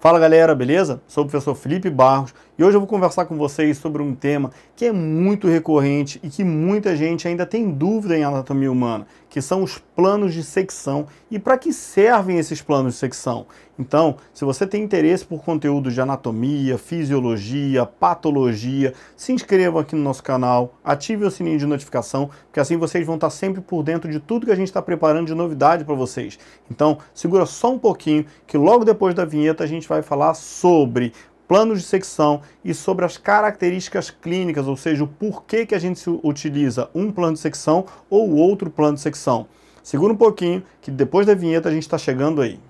Fala galera, beleza? Sou o professor Felipe Barros e hoje eu vou conversar com vocês sobre um tema que é muito recorrente e que muita gente ainda tem dúvida em anatomia humana, que são os planos de secção e para que servem esses planos de secção. Então, se você tem interesse por conteúdo de anatomia, fisiologia, patologia, se inscreva aqui no nosso canal, ative o sininho de notificação, porque assim vocês vão estar sempre por dentro de tudo que a gente está preparando de novidade para vocês. Então, segura só um pouquinho que logo depois da vinheta a gente gente vai falar sobre planos de secção e sobre as características clínicas, ou seja, o porquê que a gente utiliza um plano de secção ou outro plano de secção. Segura um pouquinho que depois da vinheta a gente está chegando aí.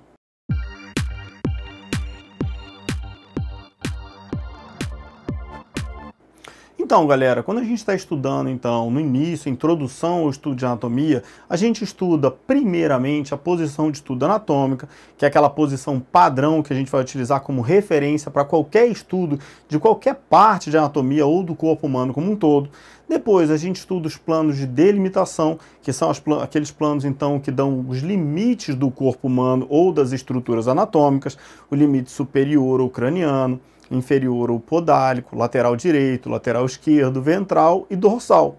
Então, galera, quando a gente está estudando, então, no início, introdução ao estudo de anatomia, a gente estuda primeiramente a posição de estudo anatômica, que é aquela posição padrão que a gente vai utilizar como referência para qualquer estudo de qualquer parte de anatomia ou do corpo humano como um todo. Depois, a gente estuda os planos de delimitação, que são plan aqueles planos então que dão os limites do corpo humano ou das estruturas anatômicas, o limite superior ou craniano, inferior ou podálico, lateral direito, lateral esquerdo, ventral e dorsal.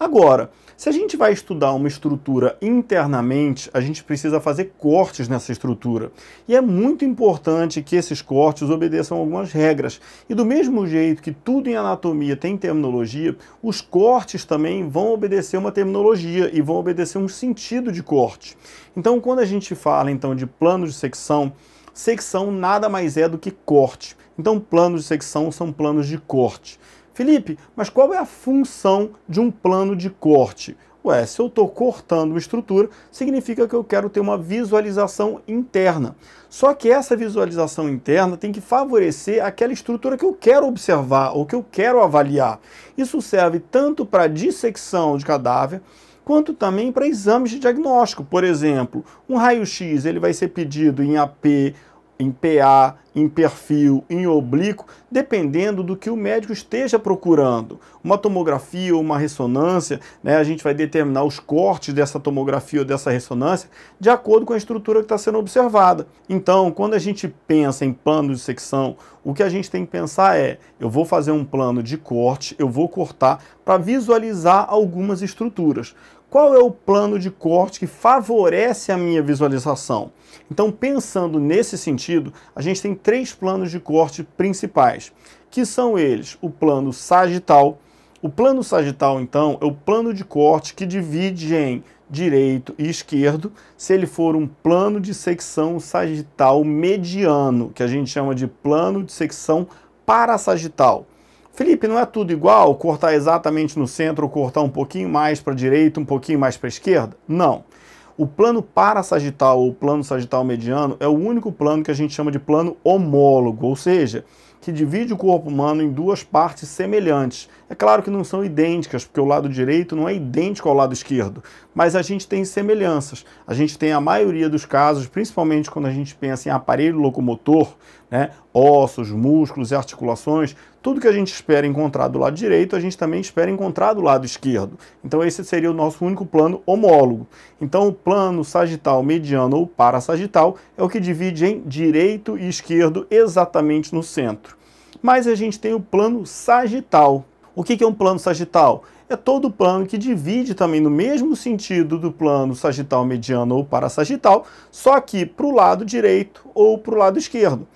Agora, se a gente vai estudar uma estrutura internamente, a gente precisa fazer cortes nessa estrutura. E é muito importante que esses cortes obedeçam algumas regras. E do mesmo jeito que tudo em anatomia tem terminologia, os cortes também vão obedecer uma terminologia e vão obedecer um sentido de corte. Então, quando a gente fala então de plano de secção, secção nada mais é do que corte. Então, planos de secção são planos de corte. Felipe, mas qual é a função de um plano de corte? Ué, se eu estou cortando uma estrutura, significa que eu quero ter uma visualização interna. Só que essa visualização interna tem que favorecer aquela estrutura que eu quero observar ou que eu quero avaliar. Isso serve tanto para dissecção de cadáver, quanto também para exames de diagnóstico. Por exemplo, um raio-x ele vai ser pedido em AP em PA, em perfil, em oblíquo, dependendo do que o médico esteja procurando. Uma tomografia ou uma ressonância, né, a gente vai determinar os cortes dessa tomografia ou dessa ressonância de acordo com a estrutura que está sendo observada. Então, quando a gente pensa em plano de secção, o que a gente tem que pensar é: eu vou fazer um plano de corte, eu vou cortar para visualizar algumas estruturas qual é o plano de corte que favorece a minha visualização? Então, pensando nesse sentido, a gente tem três planos de corte principais, que são eles: o plano sagital. O plano sagital, então, é o plano de corte que divide em direito e esquerdo, se ele for um plano de secção sagital mediano, que a gente chama de plano de secção parasagital. Felipe, não é tudo igual cortar exatamente no centro ou cortar um pouquinho mais para a direita, um pouquinho mais para a esquerda? Não. O plano parasagital ou plano sagital mediano é o único plano que a gente chama de plano homólogo, ou seja, que divide o corpo humano em duas partes semelhantes, é claro que não são idênticas, porque o lado direito não é idêntico ao lado esquerdo, mas a gente tem semelhanças. A gente tem a maioria dos casos, principalmente quando a gente pensa em aparelho locomotor, né, ossos, músculos e articulações, tudo que a gente espera encontrar do lado direito, a gente também espera encontrar do lado esquerdo. Então esse seria o nosso único plano homólogo. Então o plano sagital mediano ou parasagital é o que divide em direito e esquerdo exatamente no centro. Mas a gente tem o plano sagital, o que é um plano sagital? É todo plano que divide também no mesmo sentido do plano sagital mediano ou parasagital, só que para o lado direito ou para o lado esquerdo.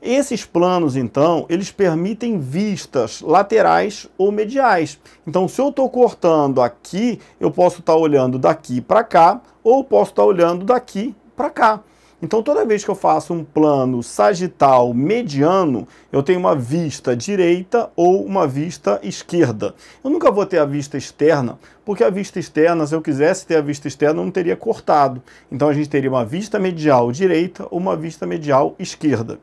Esses planos, então, eles permitem vistas laterais ou mediais. Então, se eu estou cortando aqui, eu posso estar tá olhando daqui para cá ou posso estar tá olhando daqui para cá. Então toda vez que eu faço um plano sagital mediano, eu tenho uma vista direita ou uma vista esquerda. Eu nunca vou ter a vista externa, porque a vista externa, se eu quisesse ter a vista externa, eu não teria cortado. Então a gente teria uma vista medial direita ou uma vista medial esquerda.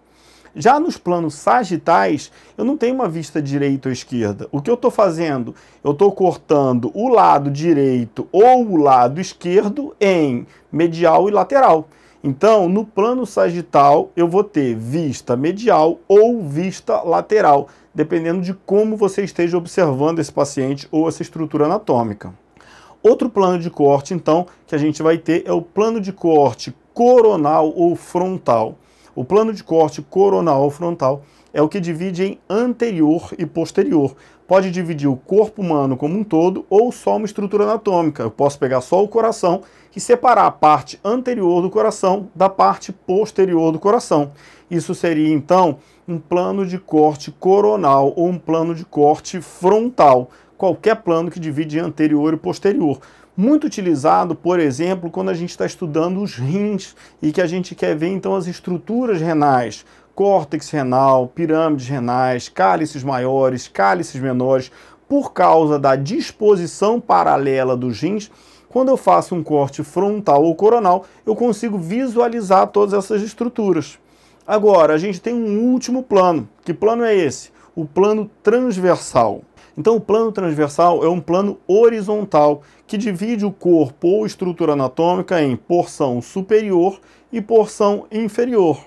Já nos planos sagitais, eu não tenho uma vista direita ou esquerda. O que eu estou fazendo? Eu estou cortando o lado direito ou o lado esquerdo em medial e lateral. Então, no plano sagital, eu vou ter vista medial ou vista lateral, dependendo de como você esteja observando esse paciente ou essa estrutura anatômica. Outro plano de corte, então, que a gente vai ter é o plano de corte coronal ou frontal. O plano de corte coronal ou frontal é o que divide em anterior e posterior pode dividir o corpo humano como um todo ou só uma estrutura anatômica. Eu posso pegar só o coração e separar a parte anterior do coração da parte posterior do coração. Isso seria então um plano de corte coronal ou um plano de corte frontal, qualquer plano que divide anterior e posterior. Muito utilizado, por exemplo, quando a gente está estudando os rins e que a gente quer ver então as estruturas renais, córtex renal, pirâmides renais, cálices maiores, cálices menores, por causa da disposição paralela dos rins, quando eu faço um corte frontal ou coronal, eu consigo visualizar todas essas estruturas. Agora, a gente tem um último plano. Que plano é esse? O plano transversal. Então, o plano transversal é um plano horizontal que divide o corpo ou estrutura anatômica em porção superior e porção inferior.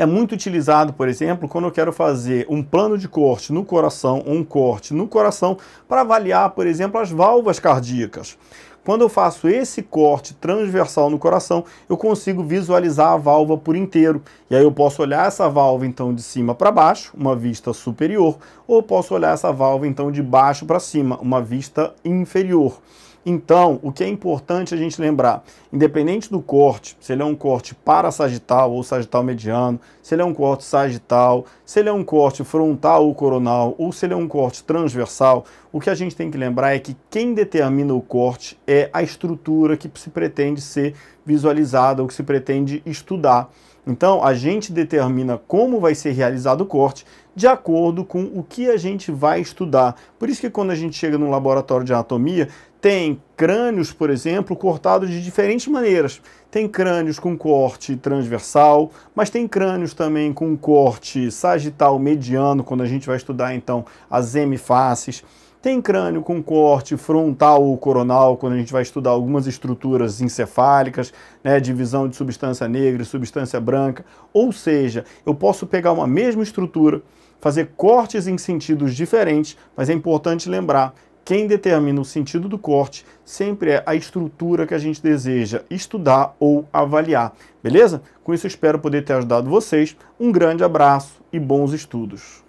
É muito utilizado, por exemplo, quando eu quero fazer um plano de corte no coração, um corte no coração, para avaliar, por exemplo, as válvulas cardíacas. Quando eu faço esse corte transversal no coração, eu consigo visualizar a válvula por inteiro. E aí eu posso olhar essa válvula então de cima para baixo, uma vista superior, ou posso olhar essa válvula então de baixo para cima, uma vista inferior. Então, o que é importante a gente lembrar, independente do corte, se ele é um corte para sagital ou sagital mediano, se ele é um corte sagital, se ele é um corte frontal ou coronal, ou se ele é um corte transversal, o que a gente tem que lembrar é que quem determina o corte é a estrutura que se pretende ser visualizada ou que se pretende estudar. Então, a gente determina como vai ser realizado o corte de acordo com o que a gente vai estudar. Por isso que quando a gente chega no laboratório de anatomia, tem crânios, por exemplo, cortados de diferentes maneiras. Tem crânios com corte transversal, mas tem crânios também com corte sagital mediano, quando a gente vai estudar então as hemifaces. Tem crânio com corte frontal ou coronal, quando a gente vai estudar algumas estruturas encefálicas, né, divisão de substância negra e substância branca. Ou seja, eu posso pegar uma mesma estrutura, fazer cortes em sentidos diferentes, mas é importante lembrar quem determina o sentido do corte sempre é a estrutura que a gente deseja estudar ou avaliar, beleza? Com isso, espero poder ter ajudado vocês. Um grande abraço e bons estudos!